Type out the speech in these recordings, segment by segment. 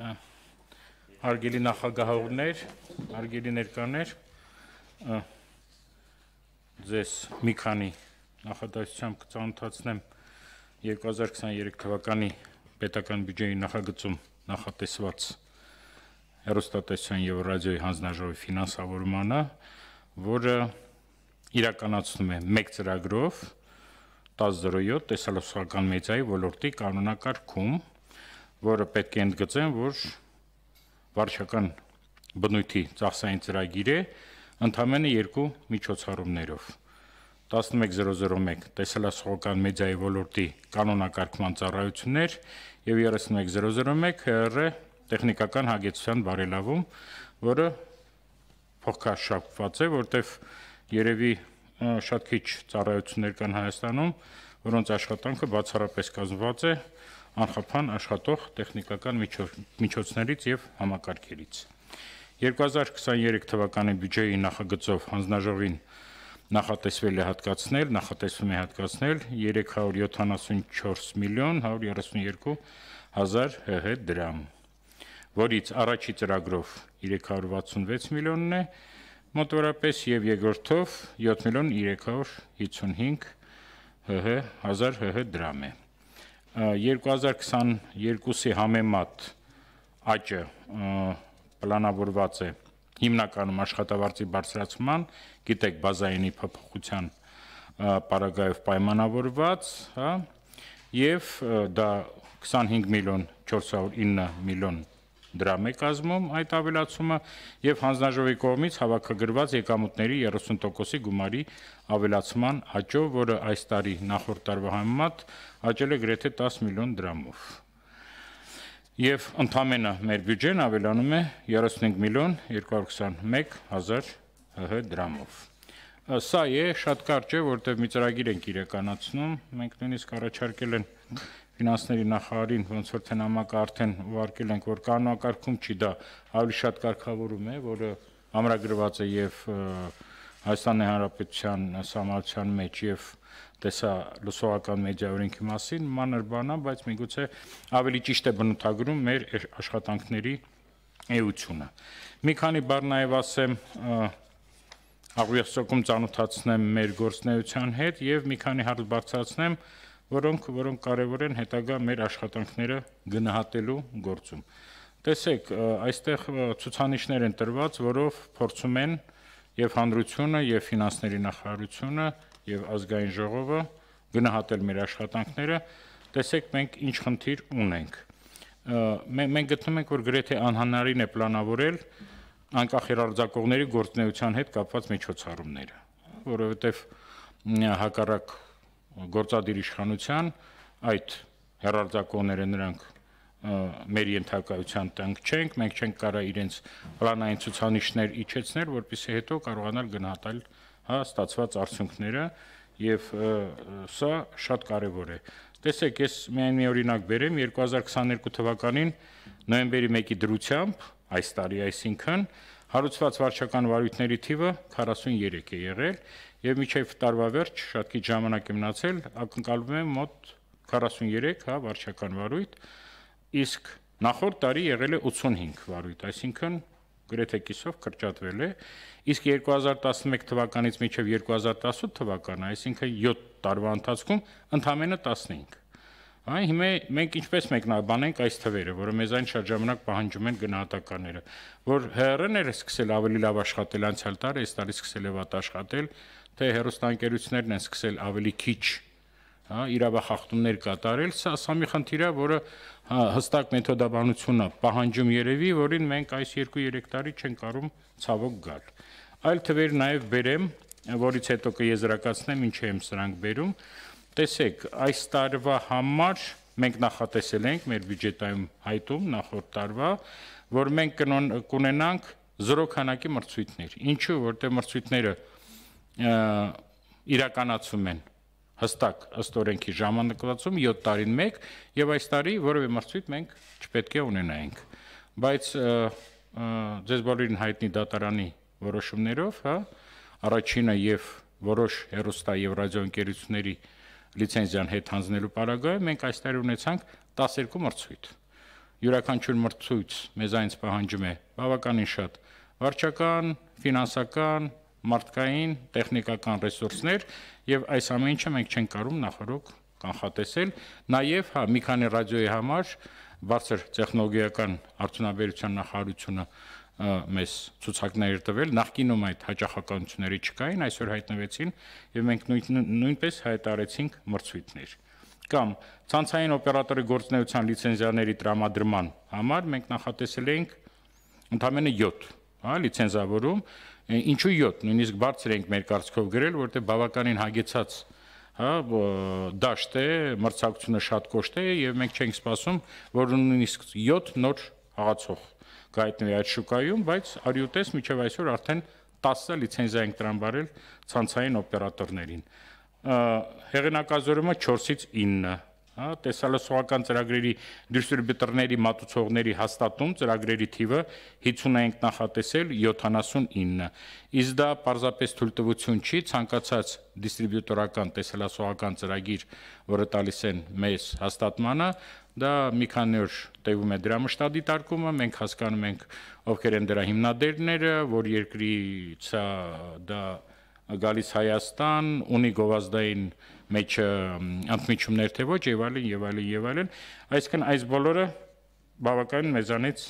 հարգելի նախագահողներ, հարգելի ներկաներ, ձեզ մի քանի նախադասությամբ կծանոթացնեմ 2023 թվականի պետական բյուջեի նախագծում նախատեսված հերոստատեսյան եւ ռադիոյի հանձնաժողովի ֆինանսավորմանը, որը իրականացնում է մեկ ծրագրով 1007 տեսալոսական մեդիայի ոլորտի կանոնակարգում որը պետք է ընդգծեմ, որ վարչական բնույթի ծախսային ծրագիր է ընդամենը երկու միջոցառումներով 11001 տեսելասողական մեդիայի ոլորտի կանոնակարգման ծառայություններ եւ 31001 ՀՌ տեխնիկական հագեցության բարելավում, որը փոխքաշապված է, որտեվ երևի շատ քիչ ծառայություններ կան Հայաստանում, որոնց աշխատանքը բացառապես կազմված է անխափան աշխատող տեխնիկական միջոցներից եւ համակարգերից։ 2023 թվականի բյուջեի նախագծով հանձնաժողովին նախատեսվել է հատկացնել, նախատեսվում է հատկացնել 374 միլիոն 132 հազար ՀՀ դրամ, որից առաջի ծրագրով 366 միլիոնն է, մոտորապես եւ երկրորդով 7 միլիոն 355 ՀՀ 1000 ՀՀ դրամ է։ 2022-ի համեմատ աճը պլանավորված է հիմնականում աշխատավարձի բարձրացման, գիտեք, բազայինի փոփոխության պարագայով պայմանավորված, հա, եւ դա 25 միլիոն 409 միլիոն Դրամի կազմում այդ ավելացումը եւ հանձնաժողովի կողմից հավաքագրված եկամուտների 30%-ի գումարի ավելացման աճով, որը այս տարի նախորդ տարվա համեմատ աճել է գրեթե 10 միլիոն դրամով։ Եվ ընդամենը մեր բյուջեն ավելանում է 35 միլիոն 221 հազար ՀՀ դրամով։ Սա է շատ կարճ է, որտեղ մի ծրագիր ենք իրականացնում, մենք նույնիսկ առաջարկել են ֆինանսների նախարարին ոնց որ թնամակ արդեն ուղարկել ենք որ կանոնակարգում չի դա ավելի շատ կարգավորում է որը ամրագրված է եւ Հայաստանի Հանրապետության համալսարան մեջ եւ տեսա լուսողական մեդիա օրենքի մասին մանր բանա, բայց միգուցե ավելի ճիշտ է բնութագրում մեր աշխատանքների էությունը։ Մի քանի բառ նաեւ ասեմ աղյուսակում ծանոթացնեմ մեր գործնեության հետ եւ մի քանի հարց բարձրացնեմ որոնք որոնք կարևոր են հետագա մեր աշխատանքները գնահատելու գործում։ Տեսեք, այստեղ ցուցանիշներ են տրված, որով փորձում են եւ հանրությունը, եւ ֆինանսների նախարարությունը, եւ ազգային ժողովը գնահատել մեր աշխատանքները։ Տեսեք, մենք ինչ խնդիր ունենք։ Մենք մենք գտնում ենք, որ գրեթե անհնարին է պլանավորել անկախ երարձակողների գործնեության հետ կապված միջոցառումները, որովհետեւ հակառակ գործադիր իշխանության այդ հերարձակողները նրանք մեր ենթակայության տանք չենք, մենք չենք կարա իրենց պլանային ցուցանիշներ իջեցնել, որպեսզի հետո կարողանալ գնահատել հա ստացված արդյունքները եւ սա շատ կարեւոր է։ Տեսեք, ես միայն մի օրինակ բերեմ 2022 թվականին նոյեմբերի 1-ի դրությամբ այս տարի այսինքն Հարուցված վարչական վարույթների թիվը 43 է եղել եւ միջև տարվա վերջ շատ քիչ ժամանակ է մնացել, ակնկալվում է մոտ 43 հա վարչական վարույթ, իսկ նախորդ տարի եղել է 85 վարույթ, այսինքն գրեթե կիսով կրճատվել է, իսկ 2011 թվականից մինչև 2018 թվականը, այսինքն 7 տարվա ընթացքում ընդամենը 15 Այն հիմա մենք ինչպես մեկնաբանենք այս թվերը, որը մեզ այն շատ ժամանակ պահանջում են գնահատականները, որ ՀՌ-ն էր սկսել ավելի լավ աշխատել անցյալ տարի, այս տարի սկսել է վատ աշխատել, թե հերոստանգերություններն են սկսել ավելի քիչ հա իրավախախտումներ կատարել սա սա մի խնդիր է որը հա, հստակ մեթոդաբանությունն է պահանջում երևի որին մենք այս 2-3 տարի չեն կարող ցավոք գալ այլ թվեր նաև վերեմ որից հետո կեզրակացնեմ ինչ եմ սրանք վերում Տեսեք, այս տարվա համար մենք նախատեսել ենք մեր բյուջետայում հայտում նախորդ տարվա, որ մենք կունենանք զրո քանակի մրցույթներ։ Ինչու, որտեղ մրցույթները իրականացում են հստակ ըստ օրենքի ժամանակացում 7 տարին 1 եւ այս տարի որևէ մրցույթ մենք չպետք է ունենայինք։ Բայց ձեզ բոլորին հայտնի դատարանի որոշումներով, հա, առաջինը եւ որոշ հերոստա եւ ռադիոընկերությունների և լիցենզիան հետ հանձնելու պարագայում մենք այս տարի ունեցանք 12 մրցույթ։ Յուրաքանչյուր մրցույթ մեզ այնց պահանջում է բավականին շատ վարչական, ֆինանսական, մարդկային, տեխնիկական ռեսուրսներ եւ այս ամեն ինչը մենք չենք կարող նախորոք կանխատեսել։ Նաեւ հա մի քանի ռադիոյի համար բարձր տեխնոլոգիական արդյունաբերության նախարարությունը մեզ ցուցակներ տվել, նախկինում այդ հաճախականությունները չկային, այսօր հայտնվեցին եւ մենք նույն, նույնպես հայտարարեցինք մրցույթներ կամ ցանցային օպերատորի գործնեության լիցենզիաների տրամադրման համար մենք նախատեսել էինք ընդամենը 7, հա, լիցենզավորում, ինչու 7, նույնիսկ բարձր ենք մեր կարծիքով գրել, որտեղ բավականին հագեցած հա դաշտ է, մրցակցությունը շատ կոշտ է եւ մենք չենք սպասում, որ նույնիսկ 7 նոր հաղացող գայտնվի այդ շուկայում, բայց արյուտես միջև այսօր արդեն 10 լիցենզիա ենք տրամբարել ցանցային օպերատորներին։ Հեղինակազորումը 4-ից 9 հա տեսալսողական ծրագրերի դիստրիբյուտորների մատուցողների հաստատում ծրագրերի թիվը 50 ենք նախատեսել 79 իսկ դա պարզապես թույլտվություն չի ցանկացած դիստրիբյուտորական տեսալսողական ծրագիր որը տալիս են մեզ հաստատմանը Դա մի քանի օր տևում է դրա մշտադիտարկումը, մենք հասկանում ենք ովքեր են դրա հիմնադիրները, որ երկրի ցա դա գալիս Հայաստան, ունի գովազդային մեջ ընդմիջումներ թե ոչ եւ այլն եւ այլն եւ այլն, այսինքն այս բոլորը բավականին մեզանից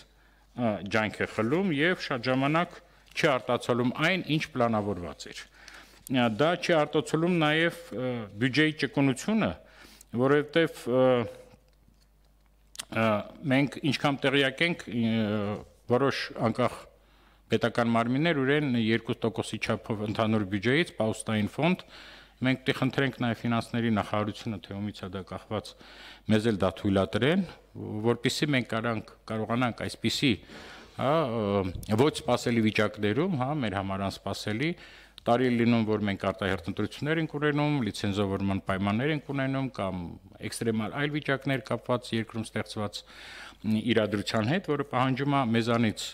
ջանք է խլում եւ շատ ժամանակ չի արտացոլում այն, ինչ պլանավորված էր։ Դա չի արտացոլում նաեւ բյուջեի ճկունությունը, որովհետեւ մենք ինչքան տեղյակ ենք որոշ անկախ պետական մարմիններ ուրեն 2%-ի չափով ընդհանուր բյուջեից պաուստային ֆոնդ մենք դի խնդրենք նաև ֆինանսների նախարարությունը թե ումից է դա կախված մեզ էլ դա թույլատրեն որpիսի մենք կարանք կարողանանք այսպիսի հա ոչ սпасելի վիճակներում հա մեր համար անսպասելի տարի լինում, որ մենք արտահերտնտրություններ ենք ունենում, լիցենզավորման պայմաններ ենք ունենում կամ էքստրեմալ այլ վիճակներ կապված երկրում ստեղծված իրադրության հետ, որը պահանջում է մեզանից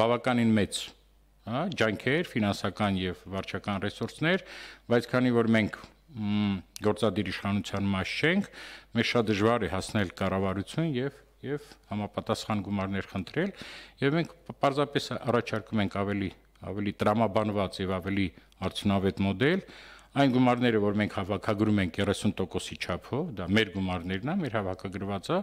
բավականին մեծ հա ջանքեր, ֆինանսական եւ վարչական ռեսուրսներ, բայց քանի որ մենք գործադիր իշխանության մաս չենք, մեզ շատ դժվար է հասնել կառավարություն եւ եւ համապատասխան գումարներ խնդրել եւ մենք պարզապես առաջարկում ենք ավելի ավելի տրամաբանված եւ ավելի արդյունավետ մոդել, այն գումարները, որ մենք հավաքագրում ենք 30%-ի չափով, դա մեր գումարներն է, մեր հավաքագրվածը,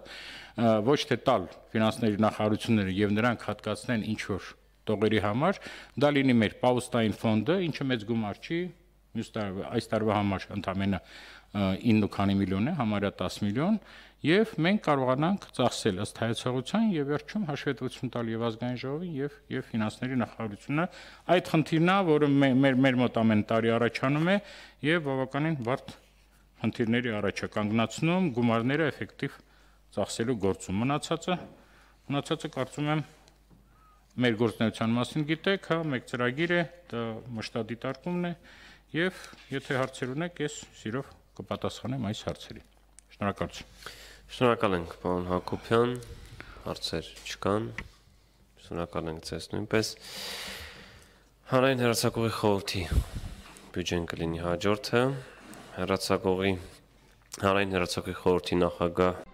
ոչ թե տալ ֆինանսների նախարարությունները եւ նրանք հատկացնեն ինչ որ տողերի համար, դա լինի մեր պաուստային ֆոնդը, ինչը մեծ գումար չի, մյուս տարվա այս տարվա համար ընդամենը 9 քանի միլիոն է, համարյա 10 միլիոն, եւ մենք կարողանանք ծախսել ըստ հայացողության եւ վերջում հաշվետվություն տալ եւ ազգային ժողովին եւ եւ ֆինանսների նախարարությունը այդ խնդիրն է, որը մեր մեր մոտ ամեն տարի առաջանում է եւ բավականին բարդ խնդիրների առաջ է կանգնացնում գումարները էֆեկտիվ ծախսելու գործում մնացածը մնացածը կարծում եմ մեր գործնեության մասին գիտեք, հա, մեկ ծրագիր է, դա մշտադիտարկումն է, դա եւ եթե հարցեր ունեք, ես սիրով կպատասխանեմ այս հարցերին։ Շնորհակալություն։ Շնորհակալ ենք, պարոն Հակոբյան։ Հարցեր չկան։ Շնորհակալ ենք ձեզ նույնպես։ Հանրային հերացակողի խորհրդի բյուջեն կլինի հաջորդը։ Հերացակողի հանրային հերացակողի խորհրդի նախագահ